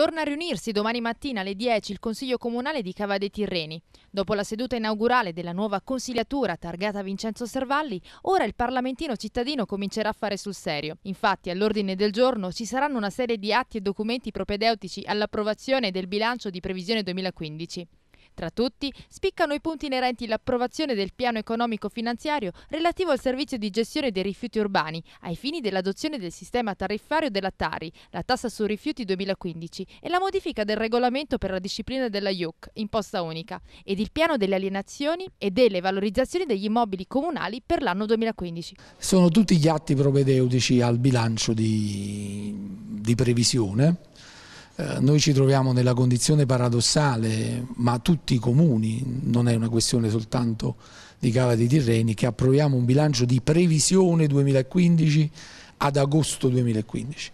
Torna a riunirsi domani mattina alle 10 il Consiglio Comunale di Cava dei Tirreni. Dopo la seduta inaugurale della nuova consigliatura targata Vincenzo Servalli, ora il parlamentino cittadino comincerà a fare sul serio. Infatti all'ordine del giorno ci saranno una serie di atti e documenti propedeutici all'approvazione del bilancio di previsione 2015. Tra tutti spiccano i punti inerenti l'approvazione del piano economico finanziario relativo al servizio di gestione dei rifiuti urbani ai fini dell'adozione del sistema tariffario della Tari, la tassa su rifiuti 2015 e la modifica del regolamento per la disciplina della IUC, imposta unica, ed il piano delle alienazioni e delle valorizzazioni degli immobili comunali per l'anno 2015. Sono tutti gli atti propedeutici al bilancio di, di previsione eh, noi ci troviamo nella condizione paradossale, ma tutti i comuni, non è una questione soltanto di Cava dei Tirreni, che approviamo un bilancio di previsione 2015 ad agosto 2015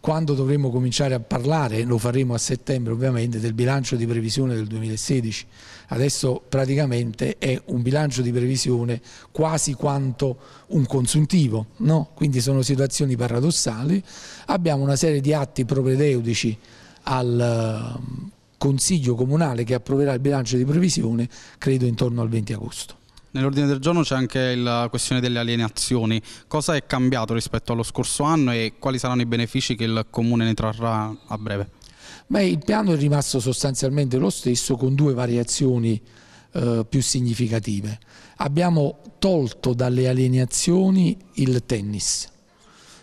quando dovremo cominciare a parlare, lo faremo a settembre ovviamente, del bilancio di previsione del 2016. Adesso praticamente è un bilancio di previsione quasi quanto un consuntivo, no? quindi sono situazioni paradossali. Abbiamo una serie di atti propedeutici al ehm, Consiglio Comunale che approverà il bilancio di previsione, credo intorno al 20 agosto. Nell'ordine del giorno c'è anche la questione delle alienazioni. Cosa è cambiato rispetto allo scorso anno e quali saranno i benefici che il Comune ne trarrà a breve? Beh, il piano è rimasto sostanzialmente lo stesso con due variazioni eh, più significative. Abbiamo tolto dalle alienazioni il tennis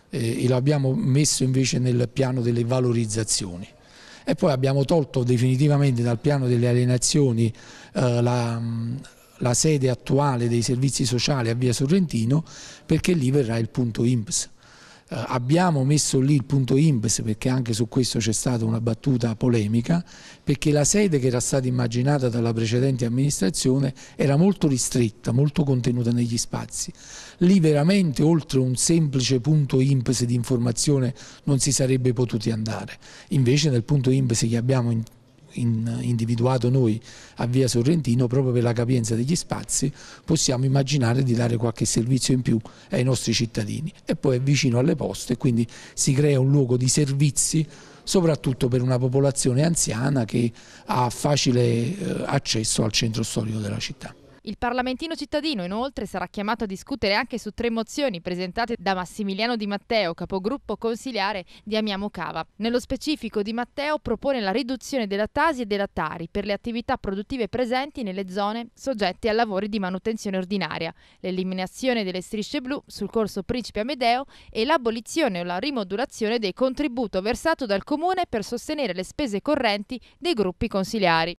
eh, e lo abbiamo messo invece nel piano delle valorizzazioni e poi abbiamo tolto definitivamente dal piano delle alienazioni eh, la, la sede attuale dei servizi sociali a via Sorrentino perché lì verrà il punto IMPS. Eh, abbiamo messo lì il punto IMPS perché anche su questo c'è stata una battuta polemica perché la sede che era stata immaginata dalla precedente amministrazione era molto ristretta, molto contenuta negli spazi lì veramente oltre un semplice punto IMPS di informazione non si sarebbe potuti andare invece nel punto IMPS che abbiamo in, individuato noi a via Sorrentino, proprio per la capienza degli spazi, possiamo immaginare di dare qualche servizio in più ai nostri cittadini. E poi è vicino alle poste, quindi si crea un luogo di servizi soprattutto per una popolazione anziana che ha facile eh, accesso al centro storico della città. Il Parlamentino cittadino inoltre sarà chiamato a discutere anche su tre mozioni presentate da Massimiliano Di Matteo, capogruppo consigliare di Amiamo Cava. Nello specifico Di Matteo propone la riduzione della TASI e della TARI per le attività produttive presenti nelle zone soggette a lavori di manutenzione ordinaria, l'eliminazione delle strisce blu sul corso Principe Amedeo e l'abolizione o la rimodulazione del contributo versato dal Comune per sostenere le spese correnti dei gruppi consigliari.